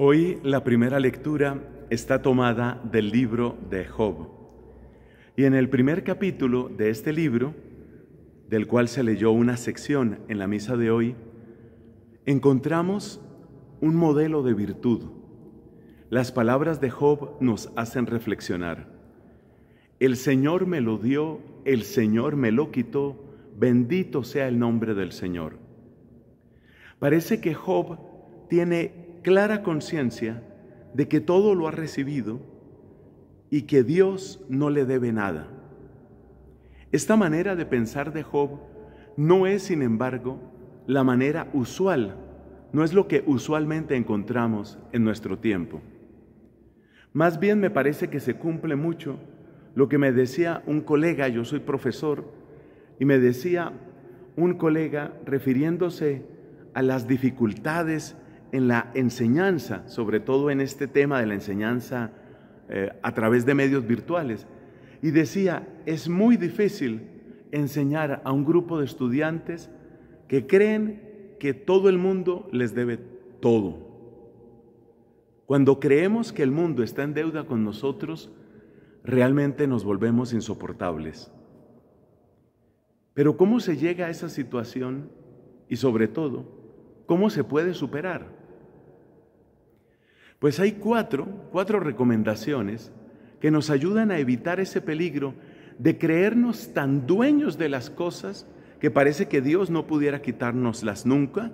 Hoy la primera lectura está tomada del libro de Job. Y en el primer capítulo de este libro, del cual se leyó una sección en la misa de hoy, encontramos un modelo de virtud. Las palabras de Job nos hacen reflexionar. El Señor me lo dio, el Señor me lo quitó, bendito sea el nombre del Señor. Parece que Job tiene clara conciencia de que todo lo ha recibido y que Dios no le debe nada. Esta manera de pensar de Job no es, sin embargo, la manera usual, no es lo que usualmente encontramos en nuestro tiempo. Más bien me parece que se cumple mucho lo que me decía un colega, yo soy profesor, y me decía un colega refiriéndose a las dificultades en la enseñanza, sobre todo en este tema de la enseñanza eh, a través de medios virtuales. Y decía, es muy difícil enseñar a un grupo de estudiantes que creen que todo el mundo les debe todo. Cuando creemos que el mundo está en deuda con nosotros, realmente nos volvemos insoportables. Pero ¿cómo se llega a esa situación y sobre todo, cómo se puede superar? Pues hay cuatro, cuatro recomendaciones que nos ayudan a evitar ese peligro de creernos tan dueños de las cosas que parece que Dios no pudiera quitárnoslas nunca,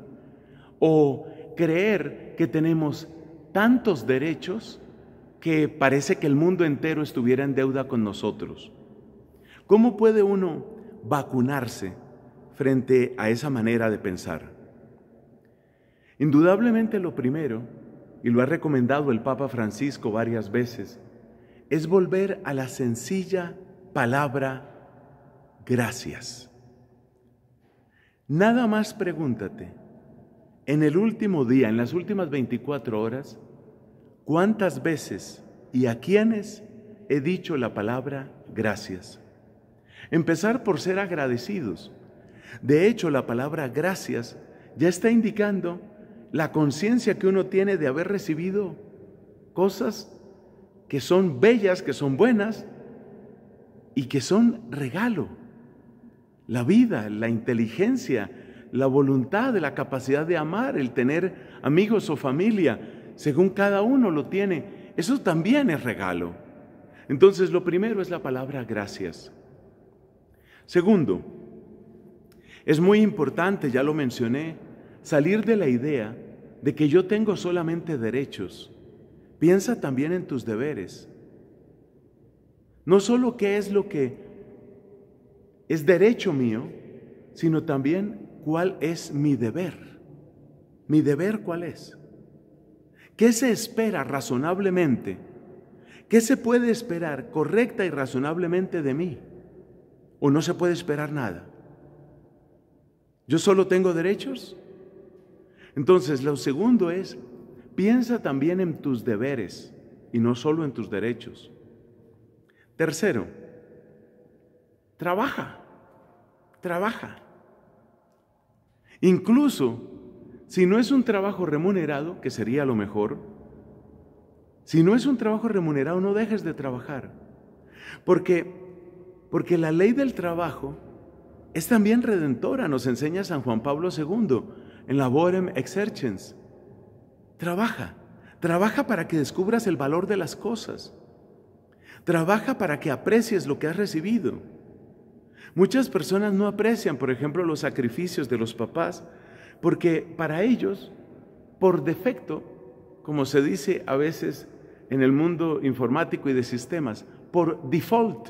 o creer que tenemos tantos derechos que parece que el mundo entero estuviera en deuda con nosotros. ¿Cómo puede uno vacunarse frente a esa manera de pensar? Indudablemente lo primero y lo ha recomendado el Papa Francisco varias veces, es volver a la sencilla palabra gracias. Nada más pregúntate, en el último día, en las últimas 24 horas, ¿cuántas veces y a quiénes he dicho la palabra gracias? Empezar por ser agradecidos. De hecho, la palabra gracias ya está indicando la conciencia que uno tiene de haber recibido cosas que son bellas, que son buenas y que son regalo. La vida, la inteligencia, la voluntad, la capacidad de amar, el tener amigos o familia, según cada uno lo tiene, eso también es regalo. Entonces lo primero es la palabra gracias. Segundo, es muy importante, ya lo mencioné, salir de la idea de que yo tengo solamente derechos. Piensa también en tus deberes. No solo qué es lo que es derecho mío, sino también cuál es mi deber. Mi deber cuál es. ¿Qué se espera razonablemente? ¿Qué se puede esperar correcta y razonablemente de mí? ¿O no se puede esperar nada? ¿Yo solo tengo derechos? Entonces, lo segundo es, piensa también en tus deberes y no solo en tus derechos. Tercero, trabaja, trabaja. Incluso si no es un trabajo remunerado, que sería lo mejor, si no es un trabajo remunerado, no dejes de trabajar. Porque, porque la ley del trabajo es también redentora, nos enseña San Juan Pablo II en laborem exercens. Trabaja, trabaja para que descubras el valor de las cosas. Trabaja para que aprecies lo que has recibido. Muchas personas no aprecian, por ejemplo, los sacrificios de los papás, porque para ellos, por defecto, como se dice a veces en el mundo informático y de sistemas, por default,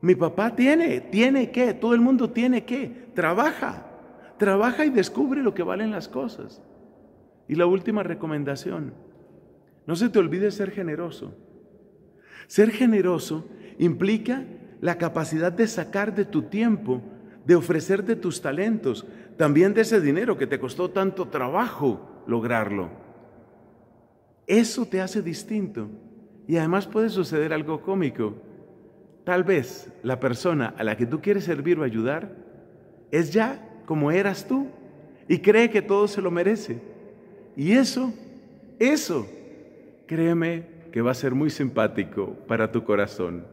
mi papá tiene, tiene que, todo el mundo tiene que, trabaja. Trabaja y descubre lo que valen las cosas. Y la última recomendación, no se te olvide ser generoso. Ser generoso implica la capacidad de sacar de tu tiempo, de ofrecer de tus talentos, también de ese dinero que te costó tanto trabajo lograrlo. Eso te hace distinto. Y además puede suceder algo cómico. Tal vez la persona a la que tú quieres servir o ayudar es ya como eras tú y cree que todo se lo merece. Y eso, eso, créeme que va a ser muy simpático para tu corazón.